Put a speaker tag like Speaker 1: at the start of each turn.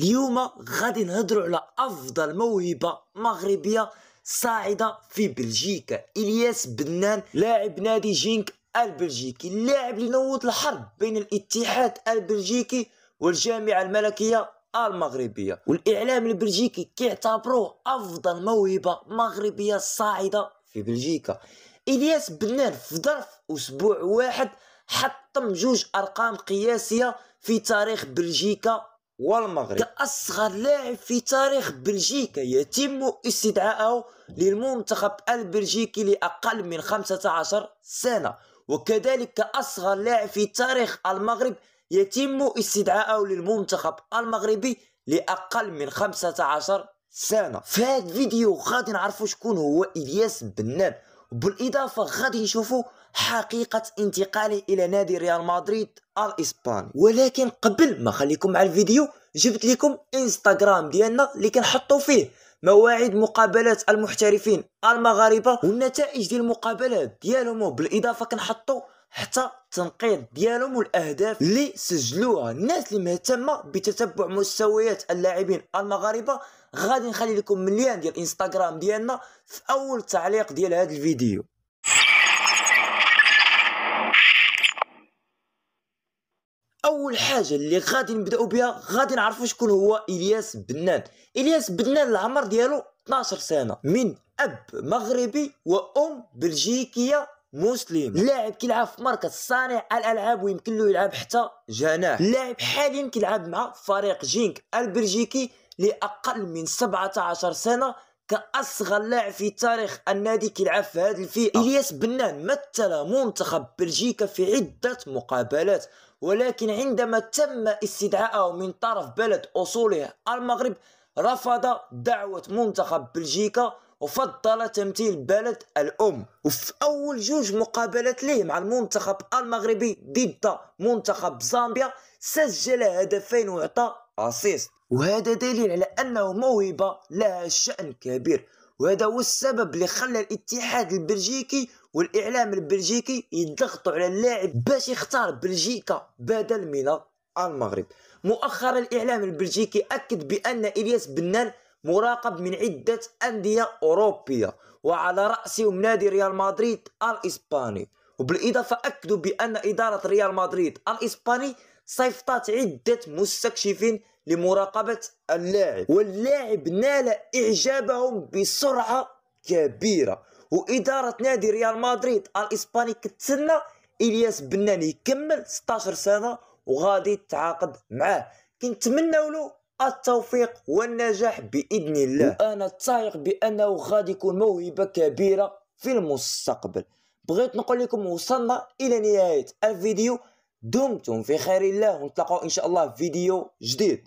Speaker 1: اليوم غادي نهضروا على افضل موهبه مغربيه صاعده في بلجيكا الياس بنان لاعب نادي جينك البلجيكي اللاعب اللي نوض الحرب بين الاتحاد البلجيكي والجامعه الملكيه المغربيه والاعلام البلجيكي كيعتبروه افضل موهبه مغربيه صاعده في بلجيكا الياس بنان في ظرف اسبوع واحد حطم جوج ارقام قياسيه في تاريخ بلجيكا والمغرب كأصغر لاعب في تاريخ بلجيكا يتم استدعائه للمنتخب البلجيكي لأقل من 15 سنة وكذلك كأصغر لاعب في تاريخ المغرب يتم استدعائه للمنتخب المغربي لأقل من 15 سنة في هذا الفيديو غادي نعرفوا شكون هو إلياس بنان بالإضافة غادي نشوفوا حقيقة انتقاله إلى نادي ريال مدريد الإسباني ولكن قبل ما خليكم مع الفيديو جبت لكم انستغرام ديالنا اللي كنحطوا فيه مواعيد مقابلات المحترفين المغاربة والنتائج ديال المقابلات ديالهم بالإضافة كنحطوا حتى تنقيط ديالهم والاهداف اللي سجلوها الناس اللي مهتمه بتتبع مستويات اللاعبين المغاربه غادي نخلي لكم مليان ديال الانستغرام ديالنا في اول تعليق ديال هذا الفيديو اول حاجه اللي غادي نبداو بها غادي نعرفوا شكون هو الياس بنان الياس بنان العمر ديالو 12 سنه من اب مغربي وام بلجيكيه مسلم لاعب كيلعب في مركز صانع الالعاب ويمكن له يلعب حتى جناح لاعب حاليا كيلعب مع فريق جينك البلجيكي لاقل من 17 سنه كاصغر لاعب في تاريخ النادي كيلعب في هذه الفئه آه. الياس بنان مثل منتخب بلجيكا في عده مقابلات ولكن عندما تم استدعائه من طرف بلد اصوله المغرب رفض دعوه منتخب بلجيكا وفضل تمثيل بلد الأم وفي أول جوج مقابلات ليه مع المنتخب المغربي ضد منتخب زامبيا سجل هدفين وعطى أسيست وهذا دليل على أنه موهبة لها شأن كبير وهذا هو السبب اللي خلى الاتحاد البلجيكي والإعلام البلجيكي يضغطوا على اللاعب باش يختار بلجيكا بدل من المغرب مؤخرا الإعلام البلجيكي أكد بأن إلياس بنان مراقب من عدة أندية أوروبية وعلى رأسهم نادي ريال مدريد الإسباني وبالإضافة أكدوا بأن إدارة ريال مدريد الإسباني صيفطات عدة مستكشفين لمراقبة اللاعب واللاعب نال إعجابهم بسرعة كبيرة وإدارة نادي ريال مدريد الإسباني كتسنى إلياس بنان يكمل 16 سنة وغادي تعاقد معاه كنتمنى له التوفيق والنجاح باذن الله وانا التايق بانه غادي يكون موهبه كبيره في المستقبل بغيت نقول لكم وصلنا الى نهايه الفيديو دمتم في خير الله ونتلاقاو ان شاء الله في فيديو جديد